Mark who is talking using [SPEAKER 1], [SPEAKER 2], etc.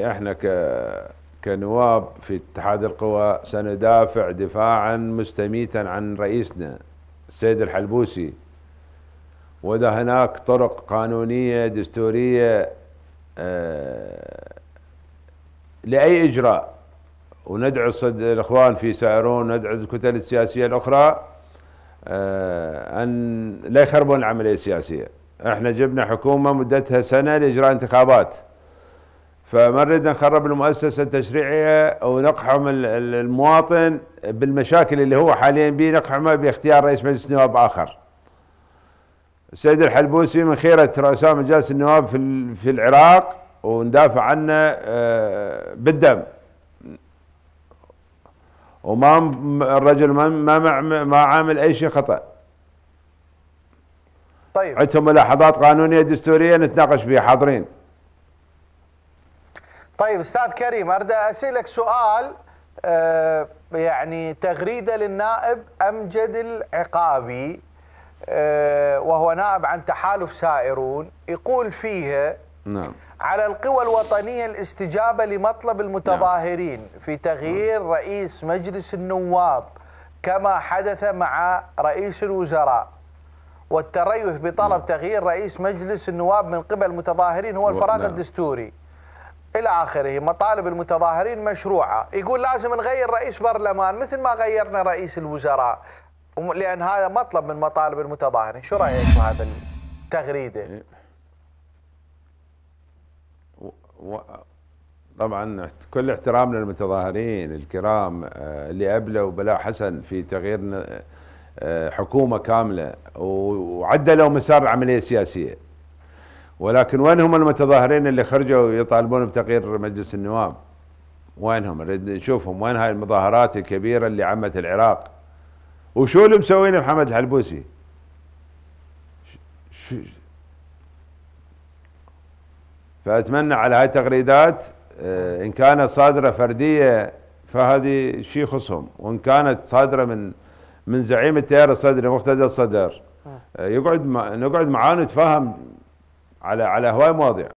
[SPEAKER 1] احنا كنواب في اتحاد القوى سندافع دفاعا مستميتا عن رئيسنا السيد الحلبوسي واذا هناك طرق قانونيه دستوريه آه، لاي اجراء وندعو الاخوان في سائرون ندعو الكتل السياسيه الاخرى آه، ان لا يخربون العمليه السياسيه احنا جبنا حكومه مدتها سنه لاجراء انتخابات فما نريد نخرب المؤسسه التشريعيه ونقحم المواطن بالمشاكل اللي هو حاليا بيه نقحمه باختيار رئيس مجلس نواب اخر. السيد الحلبوسي من خيره رؤساء مجالس النواب في في العراق وندافع عنه آه، بالدم. وما الرجل ما ما ما عامل اي شيء خطا. طيب عندهم ملاحظات قانونيه دستوريه نتناقش بها حاضرين.
[SPEAKER 2] طيب استاذ كريم اريد اسالك سؤال أه يعني تغريده للنائب امجد العقابي أه وهو نائب عن تحالف سائرون يقول فيها نعم على القوى الوطنيه الاستجابه لمطلب المتظاهرين نعم. في تغيير نعم. رئيس مجلس النواب كما حدث مع رئيس الوزراء والتريث بطلب نعم. تغيير رئيس مجلس النواب من قبل المتظاهرين هو الفراغ نعم. الدستوري إلى آخره مطالب المتظاهرين مشروعة يقول لازم نغير رئيس برلمان مثل ما غيرنا رئيس الوزراء لأن هذا مطلب من مطالب المتظاهرين شو رأيك في هذا التغريدة إيه.
[SPEAKER 1] و... طبعا كل احترام للمتظاهرين الكرام آه، اللي ابلوا بلا حسن في تغيير آه، حكومه كامله وعدلوا مسار العمليه السياسيه ولكن وين هم المتظاهرين اللي خرجوا يطالبون بتقرير مجلس النواب وين هم نشوفهم وين هاي المظاهرات الكبيرة اللي عمت العراق وشو اللي مسوينه محمد الحلبوسي فأتمنى على هاي التغريدات آه، إن كانت صادرة فردية فهذه شيء يخصهم وإن كانت صادرة من من زعيم التيار الصدري مقتدى الصدر آه، يقعد نقعد معاه نتفاهم على على هواي مواضيع